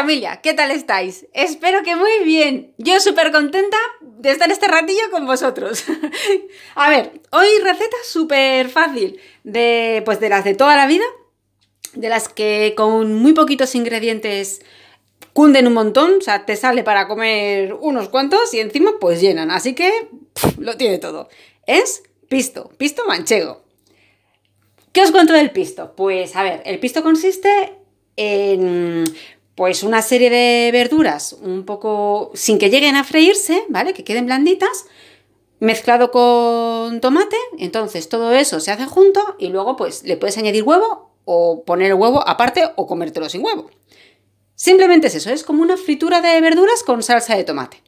familia, ¿qué tal estáis? Espero que muy bien. Yo súper contenta de estar este ratillo con vosotros. a ver, hoy receta súper fácil, de, pues de las de toda la vida, de las que con muy poquitos ingredientes cunden un montón, o sea, te sale para comer unos cuantos y encima pues llenan, así que lo tiene todo. Es pisto, pisto manchego. ¿Qué os cuento del pisto? Pues a ver, el pisto consiste en pues una serie de verduras un poco sin que lleguen a freírse, ¿vale? Que queden blanditas, mezclado con tomate, entonces todo eso se hace junto y luego pues le puedes añadir huevo o poner el huevo aparte o comértelo sin huevo. Simplemente es eso, es como una fritura de verduras con salsa de tomate.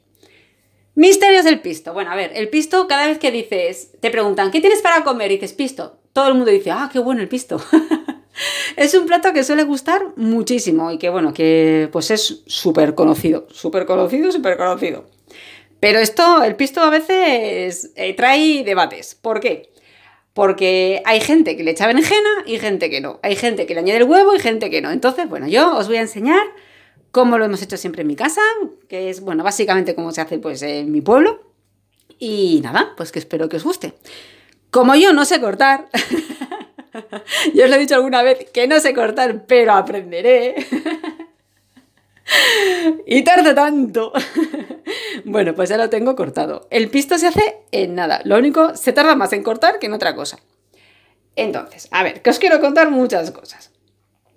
Misterios del pisto. Bueno, a ver, el pisto cada vez que dices, te preguntan, ¿qué tienes para comer? Y dices, pisto. Todo el mundo dice, ah, qué bueno el pisto. es un plato que suele gustar muchísimo y que bueno, que pues es súper conocido, súper conocido, súper conocido. Pero esto, el pisto a veces eh, trae debates. ¿Por qué? Porque hay gente que le echa berenjena y gente que no. Hay gente que le añade el huevo y gente que no. Entonces, bueno, yo os voy a enseñar cómo lo hemos hecho siempre en mi casa, que es, bueno, básicamente cómo se hace pues en mi pueblo. Y nada, pues que espero que os guste. Como yo no sé cortar, Yo os lo he dicho alguna vez que no sé cortar, pero aprenderé. y tarda tanto. bueno, pues ya lo tengo cortado. El pisto se hace en nada. Lo único, se tarda más en cortar que en otra cosa. Entonces, a ver, que os quiero contar muchas cosas.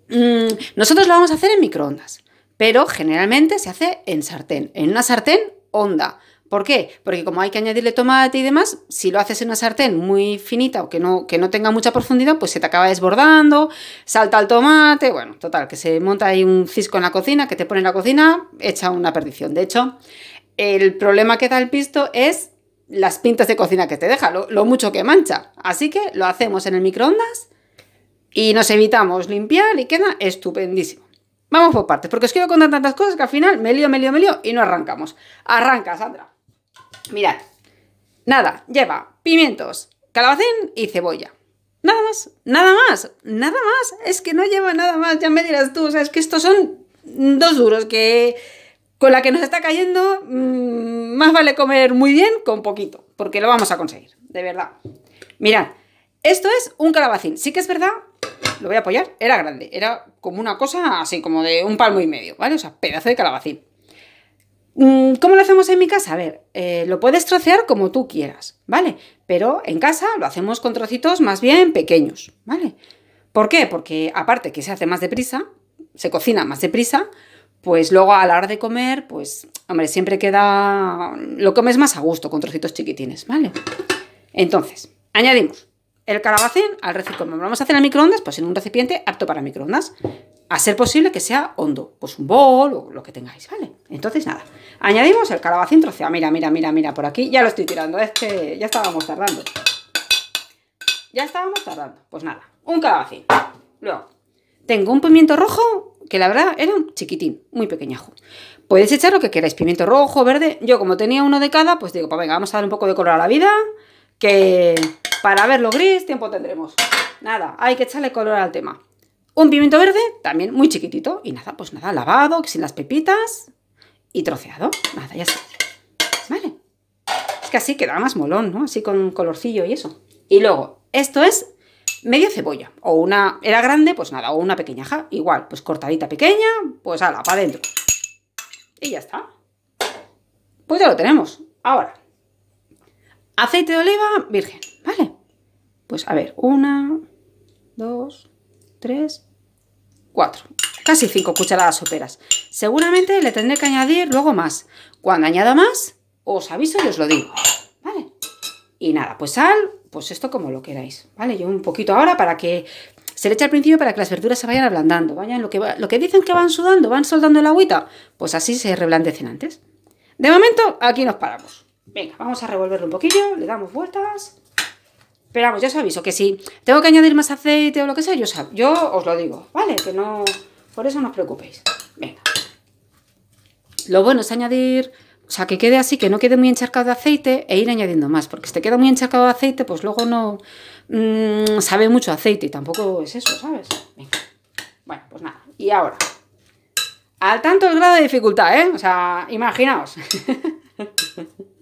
Mm, nosotros lo vamos a hacer en microondas, pero generalmente se hace en sartén, en una sartén onda. ¿Por qué? Porque como hay que añadirle tomate y demás, si lo haces en una sartén muy finita o que no, que no tenga mucha profundidad, pues se te acaba desbordando, salta el tomate, bueno, total, que se monta ahí un fisco en la cocina, que te pone en la cocina, echa una perdición. De hecho, el problema que da el pisto es las pintas de cocina que te deja, lo, mucho que mancha. Así que lo hacemos en el microondas y nos evitamos limpiar y queda estupendísimo. Vamos por partes, porque os quiero contar tantas cosas que al final me lío, me lío, me lío y no arrancamos. Arranca, Sandra. Mirad, nada, lleva pimientos, calabacín y cebolla. Nada más, nada más, nada más. Es que no lleva nada más, ya me dirás tú. O sea, es que estos son dos duros que con la que nos está cayendo, mm, más vale comer muy bien con poquito, porque lo vamos a conseguir, de verdad. Mirad, esto es un calabacín. Sí que es verdad, lo voy a apoyar, era grande, era como una cosa así, como de un palmo y medio, ¿vale? O sea, pedazo de calabacín. Mm, ¿Cómo lo hacemos en mi casa? A ver, eh, lo puedes trocear como tú quieras, ¿vale? Pero en casa lo hacemos con trocitos más bien pequeños, ¿vale? ¿Por qué? Porque aparte que se hace más deprisa, se cocina más deprisa, pues luego a la hora de comer, pues, hombre, siempre queda... Lo comes más a gusto con trocitos chiquitines, ¿vale? Entonces, añadimos el calabacín al recipiente. Vamos a hacer a microondas, pues en un recipiente apto para microondas a ser posible que sea hondo, pues un bol o lo que tengáis, ¿vale? Entonces nada, añadimos el calabacín troceado, mira, mira, mira, mira, por aquí, ya lo estoy tirando, es que ya estábamos tardando. Ya estábamos tardando, pues nada, un calabacín. Luego, tengo un pimiento rojo que la verdad era un chiquitín, muy pequeñajo. Podéis echar lo que queráis, pimiento rojo, verde, yo como tenía uno de cada, pues digo, pues venga, vamos a dar un poco de color a la vida, que para verlo gris tiempo tendremos. Nada, hay que echarle color al tema. Un pimiento verde, también muy chiquitito. Y nada, pues nada, lavado, sin las pepitas y troceado. Nada, ya está. Vale. Es que así queda más molón, ¿no? Así con colorcillo y eso. Y luego, esto es media cebolla. O una, era grande, pues nada, o una pequeñaja, Igual, pues cortadita pequeña, pues ala, para adentro. Y ya está. Pues ya lo tenemos. Ahora, aceite de oliva virgen, ¿vale? Pues a ver, una, dos, tres, cuatro, casi 5 cucharadas soperas. Seguramente le tendré que añadir luego más. Cuando añada más, os aviso y os lo digo. ¿Vale? Y nada, pues sal, pues esto como lo queráis. ¿Vale? Yo un poquito ahora para que se le eche al principio para que las verduras se vayan ablandando. Vayan lo que, lo que dicen que van sudando, van soldando el agüita. Pues así se reblandecen antes. De momento, aquí nos paramos. Venga, vamos a revolverlo un poquillo, le damos vueltas. Pero ya os aviso que si tengo que añadir más aceite o lo que sea, yo, os lo digo, ¿vale? Que no... Por eso no os preocupéis. Venga. Lo bueno es añadir... O sea, que quede así, que no quede muy encharcado de aceite e ir añadiendo más. Porque si te queda muy encharcado de aceite, pues luego no... Mm, sabe mucho aceite y tampoco es eso, ¿sabes? Venga. Bueno, pues nada. Y ahora... Al tanto el grado de dificultad, ¿eh? O sea, imaginaos.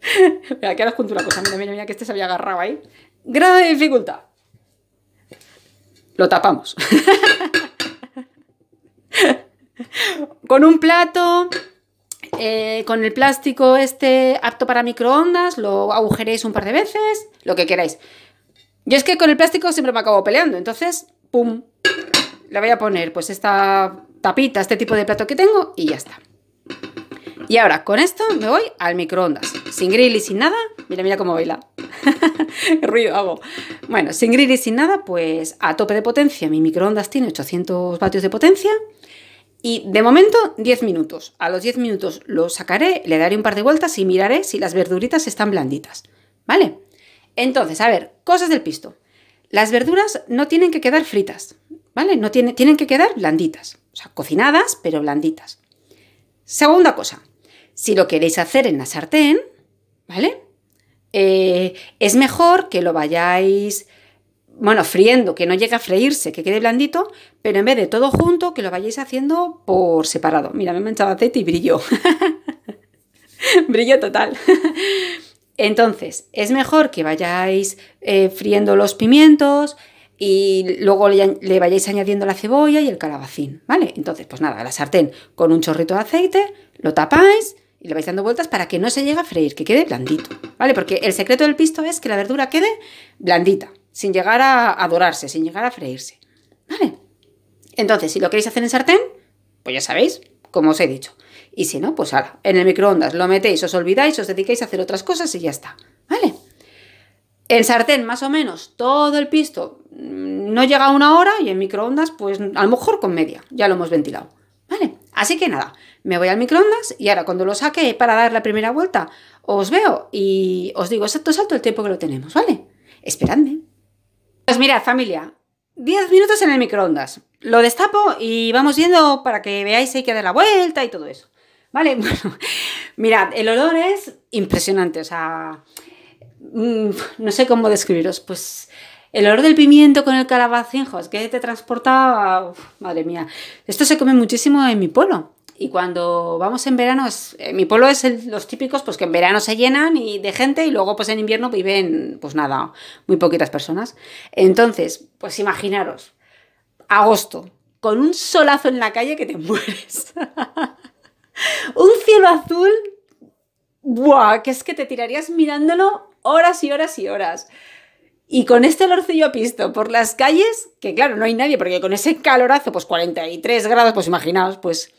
Mira, que ahora os cuento una cosa. Mira, mira, mira, que este se había agarrado ahí. grado de dificultad. Lo tapamos. con un plato, eh, con el plástico este apto para microondas, lo agujeréis un par de veces, lo que queráis. Yo es que con el plástico siempre me acabo peleando, entonces, pum, le voy a poner pues esta tapita, este tipo de plato que tengo y ya está. Y ahora con esto me voy al microondas. Sin grill y sin nada. Mira, mira cómo baila. ruido hago. Bueno, sin grill y sin nada, pues a tope de potencia. Mi microondas tiene 800 vatios de potencia. Y de momento 10 minutos. A los 10 minutos lo sacaré, le daré un par de vueltas y miraré si las verduritas están blanditas. ¿Vale? Entonces, a ver, cosas del pisto. Las verduras no tienen que quedar fritas, ¿vale? No tienen que quedar blanditas. O sea, cocinadas, pero blanditas. Segunda cosa, si lo queréis hacer en la sartén, ¿vale? Eh, es mejor que lo vayáis, bueno, friendo, que no llegue a freírse, que quede blandito, pero en vez de todo junto, que lo vayáis haciendo por separado. Mira, me he manchado aceite y brillo, brillo total. Entonces, es mejor que vayáis eh, friendo los pimientos y luego le, vayáis añadiendo la cebolla y el calabacín, ¿vale? Entonces, pues nada, la sartén con un chorrito de aceite, lo tapáis y le vais dando vueltas para que no se llegue a freír, que quede blandito, ¿vale? Porque el secreto del pisto es que la verdura quede blandita, sin llegar a, dorarse, sin llegar a freírse, ¿vale? Entonces, si lo queréis hacer en sartén, pues ya sabéis, como os he dicho. Y si no, pues ahora, en el microondas lo metéis, os olvidáis, os dedicáis a hacer otras cosas y ya está, ¿vale? En sartén, más o menos, todo el pisto mm, no llega a una hora y en microondas, pues a lo mejor con media, ya lo hemos ventilado. Así que nada, me voy al microondas y ahora cuando lo saque para dar la primera vuelta, os veo y os digo exacto salto el tiempo que lo tenemos, ¿vale? Esperadme. Pues mirad, familia, 10 minutos en el microondas. Lo destapo y vamos yendo para que veáis si hay que dar la vuelta y todo eso. Vale, bueno, mirad, el olor es impresionante, o sea, mm, no sé cómo describiros, pues el olor del pimiento con el calabacín es que te transportaba, madre mía. Esto se come muchísimo en mi pueblo. Y cuando vamos en verano, eh, mi pueblo es los típicos, pues que en verano se llenan y, de gente y luego pues en invierno viven, pues nada, muy poquitas personas. Entonces, pues imaginaros, agosto, con un solazo en la calle que te mueres. un cielo azul, ¡buah! Que es que te tirarías mirándolo horas y horas y horas. Y con este olorcillo pisto por las calles, que claro, no hay nadie, porque con ese calorazo, pues 43 grados, pues imaginaos, pues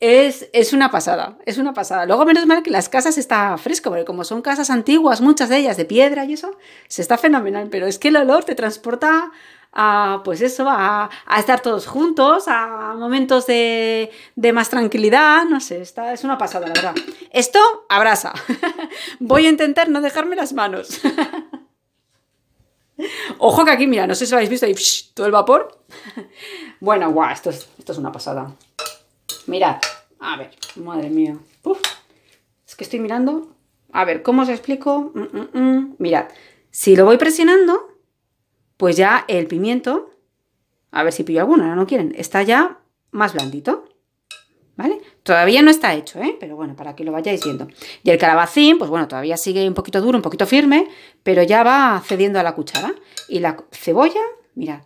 es, es, una pasada, es una pasada. Luego, menos mal que las casas está fresco, porque como son casas antiguas, muchas de ellas de piedra y eso, se está fenomenal, pero es que el olor te transporta a, pues eso, a, estar todos juntos, a momentos de, más tranquilidad, no sé, está, es una pasada, la verdad. Esto abrasa. Voy a intentar no dejarme las manos. Ojo que aquí, mira, no sé si lo habéis visto, ahí todo el vapor. bueno, guau, esto es, esto es una pasada. Mirad, a ver, madre mía. Uf, es que estoy mirando. A ver, ¿cómo os explico? Mm, mm, mm. Mirad, si lo voy presionando, pues ya el pimiento, a ver si pillo alguna, no quieren, está ya más blandito. ¿Vale? Todavía no está hecho, ¿eh? pero bueno, para que lo vayáis viendo. Y el calabacín, pues bueno, todavía sigue un poquito duro, un poquito firme, pero ya va cediendo a la cuchara. Y la cebolla, mirad,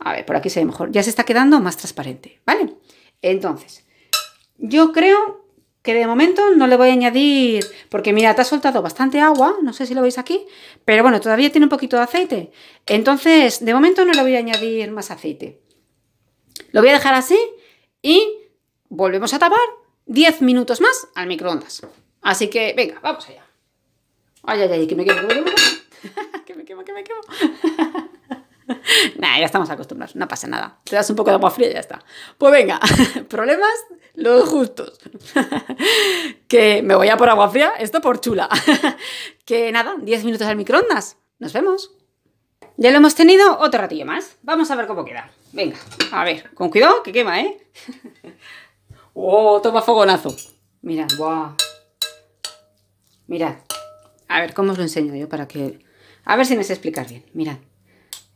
a ver, por aquí se ve mejor, ya se está quedando más transparente, ¿vale? Entonces, yo creo que de momento no le voy a añadir, porque mira, te ha soltado bastante agua, no sé si lo veis aquí, pero bueno, todavía tiene un poquito de aceite. Entonces, de momento no le voy a añadir más aceite. Lo voy a dejar así y volvemos a tapar 10 minutos más al microondas. Así que, venga, vamos allá. Ay, ay, ay, que me quemo, que me quemo. que me quemo, Nada, nah, ya estamos acostumbrados, no pasa nada. Te das un poco de agua fría y ya está. Pues venga, problemas los justos. que me voy a por agua fría, esto por chula. que nada, 10 minutos al microondas. Nos vemos. Ya lo hemos tenido otro ratillo más. Vamos a ver cómo queda. Venga, a ver, con cuidado que quema, ¿eh? ¡Oh, toma fogonazo! Mirad, guau. Mirad. A ver, ¿cómo os lo enseño yo para que... A ver si me sé explicar bien. Mirad.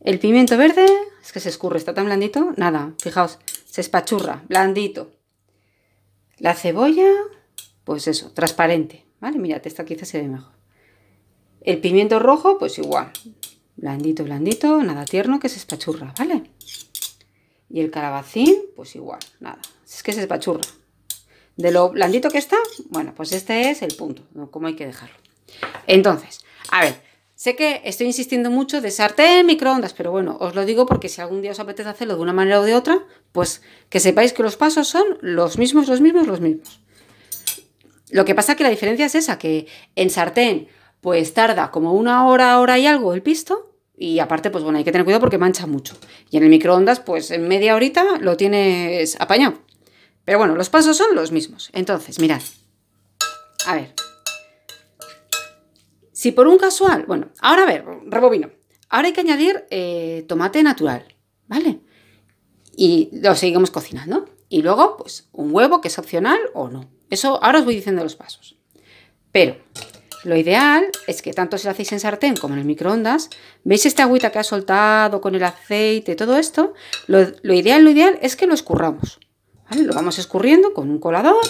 El pimiento verde, es que se escurre, está tan blandito. Nada, fijaos, se espachurra, blandito. La cebolla, pues eso, transparente. Vale, mirad, esta quizás se ve mejor. El pimiento rojo, pues igual. Blandito, blandito, nada tierno, que se espachurra, ¿vale? Y el calabacín, pues igual, nada. Es que se espachurra. De lo blandito que está, bueno, pues este es el punto, ¿no? cómo hay que dejarlo. Entonces, a ver, sé que estoy insistiendo mucho de sartén, microondas, pero bueno, os lo digo porque si algún día os apetece hacerlo de una manera o de otra, pues que sepáis que los pasos son los mismos, los mismos, los mismos. Lo que pasa que la diferencia es esa, que en sartén pues tarda como una hora, hora y algo el pisto, y aparte, pues bueno, hay que tener cuidado porque mancha mucho. Y en el microondas, pues en media horita lo tienes apañado. Pero bueno, los pasos son los mismos. Entonces, mirad. A ver. Si por un casual, bueno, ahora a ver, rebobino. Ahora hay que añadir eh, tomate natural, ¿vale? Y lo seguimos cocinando. Y luego, pues, un huevo que es opcional o no. Eso ahora os voy diciendo los pasos. Pero lo ideal es que tanto si lo hacéis en sartén como en el microondas, veis esta agüita que ha soltado con el aceite, todo esto, lo, ideal, lo ideal es que lo escurramos. Lo vamos escurriendo con un colador.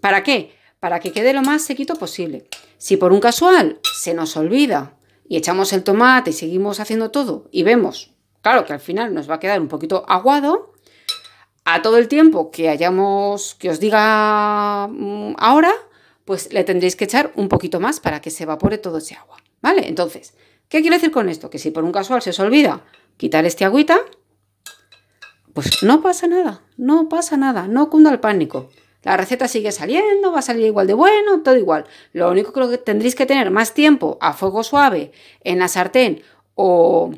¿Para qué? Para que quede lo más sequito posible. Si por un casual se nos olvida y echamos el tomate y seguimos haciendo todo y vemos, claro que al final nos va a quedar un poquito aguado, a todo el tiempo que hayamos, que os diga mm, ahora, pues le tendréis que echar un poquito más para que se evapore todo ese agua. ¿Vale? Entonces, ¿qué quiero decir con esto? Que si por un casual se os olvida quitar este agüita, pues no pasa nada, no pasa nada, no cunda el pánico. La receta sigue saliendo, va a salir igual de bueno, todo igual. Lo único que tendréis que tener más tiempo a fuego suave en la sartén o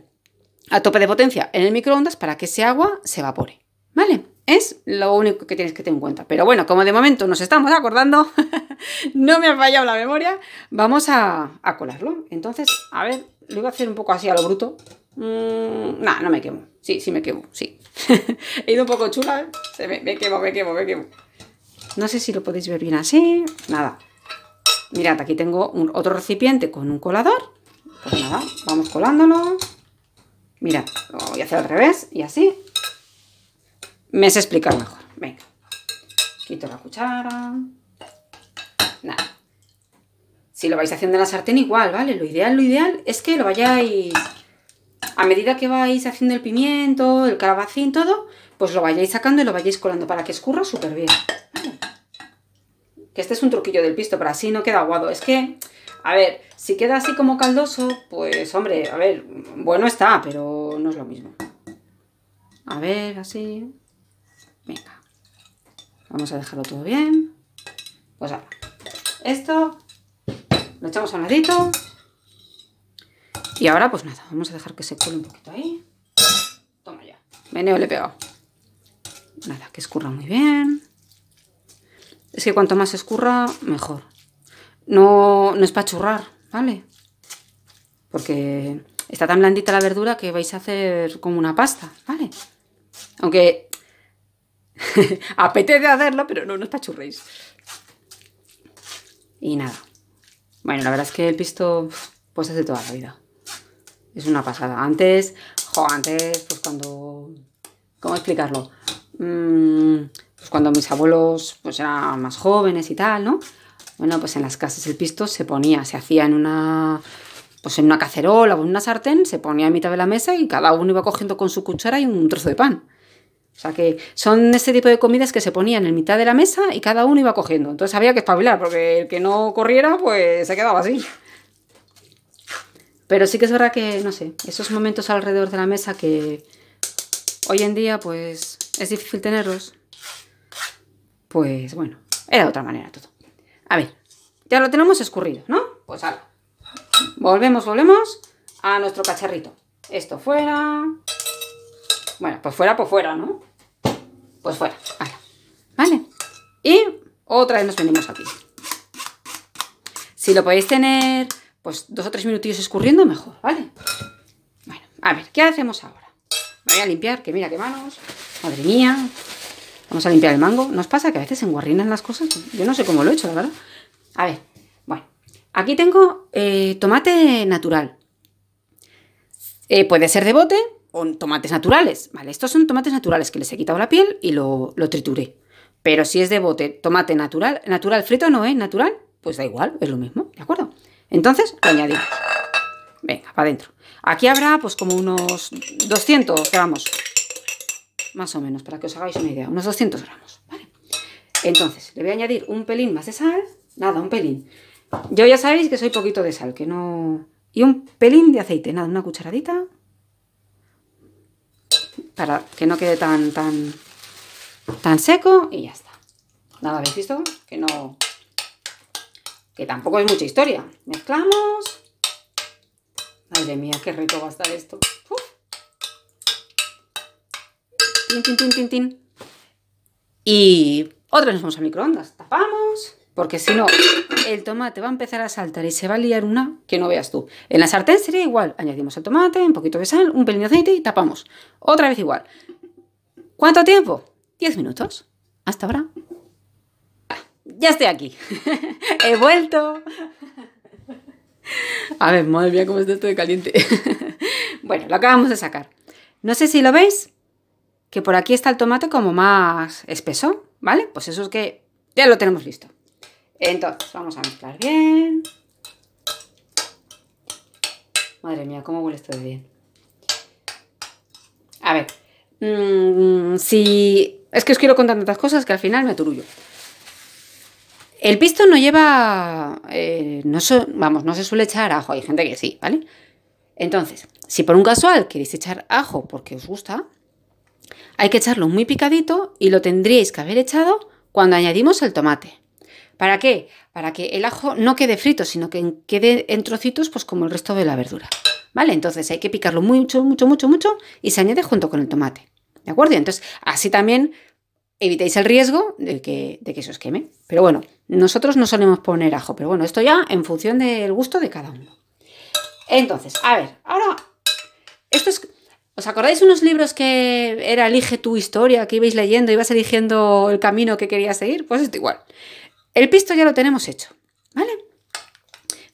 a tope de potencia en el microondas para que ese agua se evapore. ¿Vale? Es lo único que tienes que tener en cuenta. Pero bueno, como de momento nos estamos acordando, no me ha fallado la memoria, vamos a, colarlo. Entonces, a ver, lo iba a hacer un poco así a lo bruto. Mm, no, no me quemo. Sí, sí me quemo, sí. He ido un poco chula, ¿eh? me, quemo, me quemo, me quemo. No sé si lo podéis ver bien así, nada. Mirad, aquí tengo otro recipiente con un colador. Pues nada, vamos colándolo. Mirad, lo voy a hacer al revés y así me sé explicar mejor. Venga, quito la cuchara. Nada. Si lo vais haciendo en la sartén igual, ¿vale? Lo ideal, lo ideal es que lo vayáis... A medida que vais haciendo el pimiento, el calabacín, todo, pues lo vayáis sacando y lo vayáis colando para que escurra súper bien. Que este es un truquillo del pisto, pero así no queda aguado. Es que, a ver, si queda así como caldoso, pues hombre, a ver, bueno está, pero no es lo mismo. A ver, así. Venga. Vamos a dejarlo todo bien. Pues ahora, esto lo echamos a un ladito. Y ahora, pues nada, vamos a dejar que se cuele un poquito ahí. Toma ya. Veneo le he pegado. Nada, que escurra muy bien. Es que cuanto más escurra, mejor. No, no es para churrar, ¿vale? Porque está tan blandita la verdura que vais a hacer como una pasta, ¿vale? Aunque Apetece hacerlo, pero no, no está pachurréis. Y nada. Bueno, la verdad es que el pisto pues hace toda la vida. Es una pasada. Antes, jo, antes, pues cuando... ¿Cómo explicarlo? Mm, pues cuando mis abuelos pues eran más jóvenes y tal, ¿no? Bueno, pues en las casas el pisto se ponía, se hacía en una pues en una cacerola o en una sartén, se ponía a mitad de la mesa y cada uno iba cogiendo con su cuchara y un trozo de pan. O sea que son este tipo de comidas que se ponían en mitad de la mesa y cada uno iba cogiendo. Entonces había que espabilar, porque el que no corriera, pues se quedaba así. Pero sí que es verdad que, no sé, esos momentos alrededor de la mesa que hoy en día, pues, es difícil tenerlos. Pues bueno, era de otra manera todo. A ver, ya lo tenemos escurrido, ¿no? Pues ala. Volvemos, volvemos a nuestro cacharrito. Esto fuera, bueno, pues fuera, pues fuera, ¿no? Pues fuera, vale. Y otra vez nos venimos aquí. Si lo podéis tener, pues dos o tres minutillos escurriendo, mejor, ¿vale? Bueno, a ver, ¿qué hacemos ahora? voy a limpiar, que mira qué manos. Madre mía. Vamos a limpiar el mango. ¿Nos pasa que a veces enguarrinan las cosas? Yo no sé cómo lo he hecho, la verdad. A ver, bueno. Aquí tengo eh, tomate natural. Eh, puede ser de bote, o tomates naturales, ¿vale? Estos son tomates naturales que les he quitado la piel y lo, trituré. Pero si es de bote, tomate natural, natural frito no es ¿eh? natural, pues da igual, es lo mismo, ¿de acuerdo? Entonces, lo añadimos. Venga, para adentro. Aquí habrá pues como unos 200 gramos, más o menos, para que os hagáis una idea, unos 200 gramos, ¿vale? Entonces, le voy a añadir un pelín más de sal, nada, un pelín. Yo ya sabéis que soy poquito de sal, que no... Y un pelín de aceite, nada, una cucharadita, para que no quede tan, tan, tan seco y ya está. Nada, ¿habéis visto? Que no... Que tampoco es mucha historia. Mezclamos. Madre mía, qué rico va a estar esto. Tin, tin, tin, tin, tin. Y otra vez nos vamos al microondas. Tapamos porque si no, el tomate va a empezar a saltar y se va a liar una que no veas tú. En la sartén sería igual. Añadimos el tomate, un poquito de sal, un pelín de aceite y tapamos. Otra vez igual. ¿Cuánto tiempo? 10 minutos. Hasta ahora. ya estoy aquí. He vuelto. A ver, madre mía, cómo está esto de caliente. bueno, lo acabamos de sacar. No sé si lo veis, que por aquí está el tomate como más espeso, ¿vale? Pues eso es que ya lo tenemos listo. Entonces, vamos a mezclar bien. Madre mía, cómo huele esto de bien. A ver, mm, si... Es que os quiero contar tantas cosas que al final me aturullo El pisto no lleva... Eh, no vamos, no se suele echar ajo. Hay gente que sí, ¿vale? Entonces, si por un casual queréis echar ajo porque os gusta, hay que echarlo muy picadito y lo tendríais que haber echado cuando añadimos el tomate. ¿Para qué? Para que el ajo no quede frito, sino que quede en trocitos, pues como el resto de la verdura. ¿Vale? Entonces hay que picarlo mucho, mucho, mucho, mucho y se añade junto con el tomate. ¿De acuerdo? Entonces, así también evitáis el riesgo de que, de que eso os queme. Pero bueno, nosotros no solemos poner ajo, pero bueno, esto ya en función del gusto de cada uno. Entonces, a ver, ahora, esto es... ¿Os acordáis unos libros que era Elige tu historia, que ibais leyendo, ibas eligiendo el camino que querías seguir? Pues esto igual. El pisto ya lo tenemos hecho, ¿vale?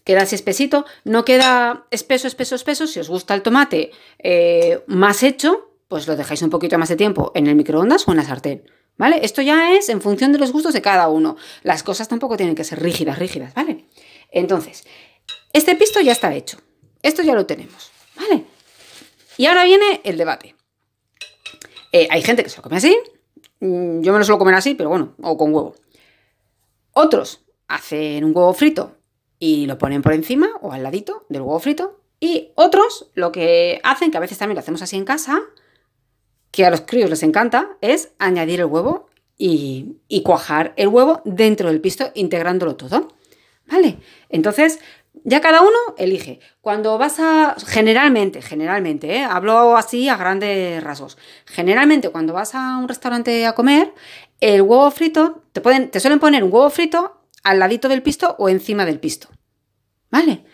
Queda así espesito, no queda espeso, espeso, espeso. Si os gusta el tomate eh, más hecho, pues lo dejáis un poquito más de tiempo en el microondas o en la sartén, ¿vale? Esto ya es en función de los gustos de cada uno. Las cosas tampoco tienen que ser rígidas, rígidas, ¿vale? Entonces, este pisto ya está hecho. Esto ya lo tenemos, ¿vale? Y ahora viene el debate. Eh, hay gente que se lo come así, mm, yo me lo suelo comer así, pero bueno, o con huevo. Otros hacen un huevo frito y lo ponen por encima o al ladito del huevo frito. Y otros lo que hacen, que a veces también lo hacemos así en casa, que a los críos les encanta, es añadir el huevo y, cuajar el huevo dentro del pisto, integrándolo todo. ¿Vale? Entonces, ya cada uno elige. Cuando vas a. Generalmente, generalmente, ¿eh? hablo así a grandes rasgos. Generalmente, cuando vas a un restaurante a comer, el huevo frito, te, suelen poner un huevo frito al ladito del pisto o encima del pisto. ¿Vale?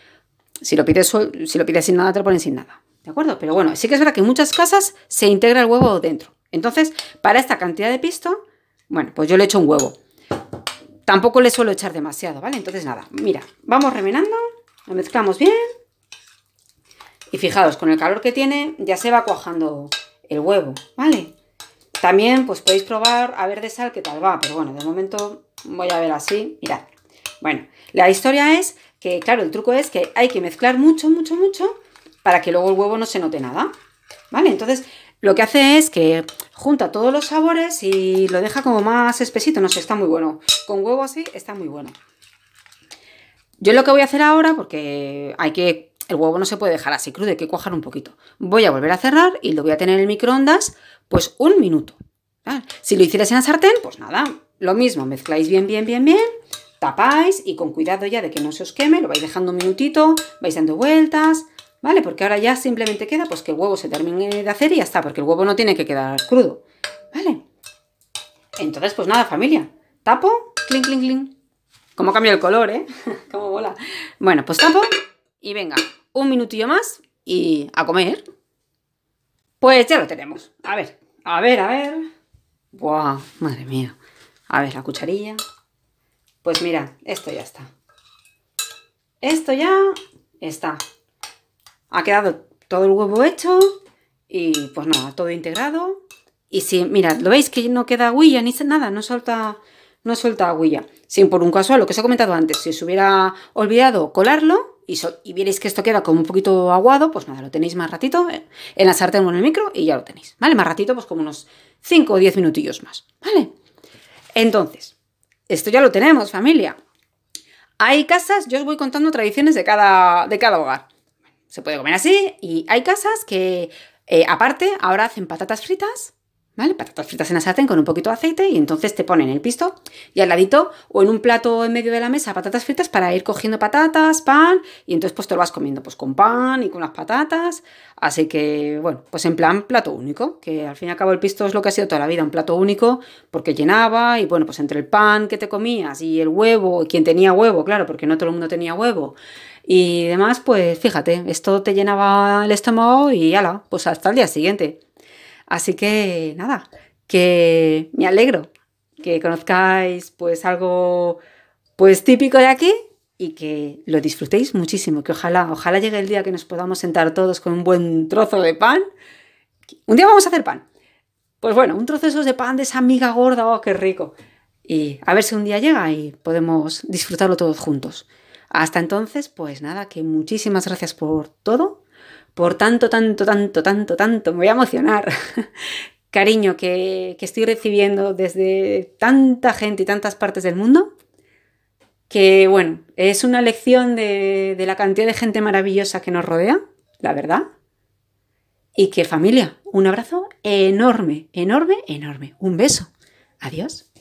Si lo pides, si lo pides sin nada, te lo ponen sin nada. ¿De acuerdo? Pero bueno, sí que es verdad que en muchas casas se integra el huevo dentro. Entonces, para esta cantidad de pisto, bueno, pues yo le echo un huevo. Tampoco le suelo echar demasiado, ¿vale? Entonces, nada, mira, vamos remenando, lo mezclamos bien. Y fijaos, con el calor que tiene, ya se va cuajando el huevo, ¿vale? También pues podéis probar a ver de sal qué tal va, pero bueno, de momento voy a ver así, mirad. Bueno, la historia es que, claro, el truco es que hay que mezclar mucho, mucho, mucho para que luego el huevo no se note nada, ¿vale? Entonces lo que hace es que junta todos los sabores y lo deja como más espesito, no sé, está muy bueno. Con huevo así está muy bueno. Yo lo que voy a hacer ahora, porque hay que el huevo no se puede dejar así crudo, hay que cuajar un poquito. Voy a volver a cerrar y lo voy a tener en el microondas pues un minuto. Si lo hicieras en la sartén, pues nada, lo mismo, mezcláis bien, bien, bien, bien, tapáis y con cuidado ya de que no se os queme, lo vais dejando un minutito, vais dando vueltas, ¿vale? Porque ahora ya simplemente queda pues que el huevo se termine de hacer y ya está, porque el huevo no tiene que quedar crudo, ¿vale? Entonces, pues nada, familia, tapo, clink, clink, clink. Cómo cambia el color, ¿eh? Cómo bola. Bueno, pues tapo y venga, un minutillo más y a comer. Pues ya lo tenemos. A ver, a ver, a ver. ¡Buah! madre mía. A ver, la cucharilla. Pues mira, esto ya está. Esto ya está. Ha quedado todo el huevo hecho y pues nada, todo integrado. Y si, mira, lo veis que no queda huilla ni nada, no salta no suelta huella. Sin por un casual, lo que os he comentado antes, si os hubiera olvidado colarlo y, so vierais que esto queda como un poquito aguado, pues nada, lo tenéis más ratito en la sartén o en el micro y ya lo tenéis, ¿vale? Más ratito, pues como unos 5 o 10 minutillos más, ¿vale? Entonces, esto ya lo tenemos, familia. Hay casas, yo os voy contando tradiciones de cada, de cada hogar. Se puede comer así y hay casas que, eh, aparte, ahora hacen patatas fritas ¿Vale? Patatas fritas en la sartén con un poquito de aceite y entonces te ponen el pisto y al ladito o en un plato en medio de la mesa patatas fritas para ir cogiendo patatas, pan y entonces pues te lo vas comiendo pues con pan y con las patatas. Así que bueno, pues en plan plato único, que al fin y al cabo el pisto es lo que ha sido toda la vida, un plato único porque llenaba y bueno, pues entre el pan que te comías y el huevo, quien tenía huevo, claro, porque no todo el mundo tenía huevo y demás, pues fíjate, esto te llenaba el estómago y ala, pues hasta el día siguiente. Así que nada, que me alegro que conozcáis pues algo pues típico de aquí y que lo disfrutéis muchísimo, que ojalá, ojalá llegue el día que nos podamos sentar todos con un buen trozo de pan. Un día vamos a hacer pan. Pues bueno, un trozo de de pan de esa amiga gorda, oh, qué rico. Y a ver si un día llega y podemos disfrutarlo todos juntos. Hasta entonces, pues nada, que muchísimas gracias por todo por tanto, tanto, tanto, tanto, tanto, me voy a emocionar, cariño que, estoy recibiendo desde tanta gente y tantas partes del mundo, que bueno, es una lección de, de la cantidad de gente maravillosa que nos rodea, la verdad. Y que familia, un abrazo enorme, enorme, enorme. Un beso. Adiós.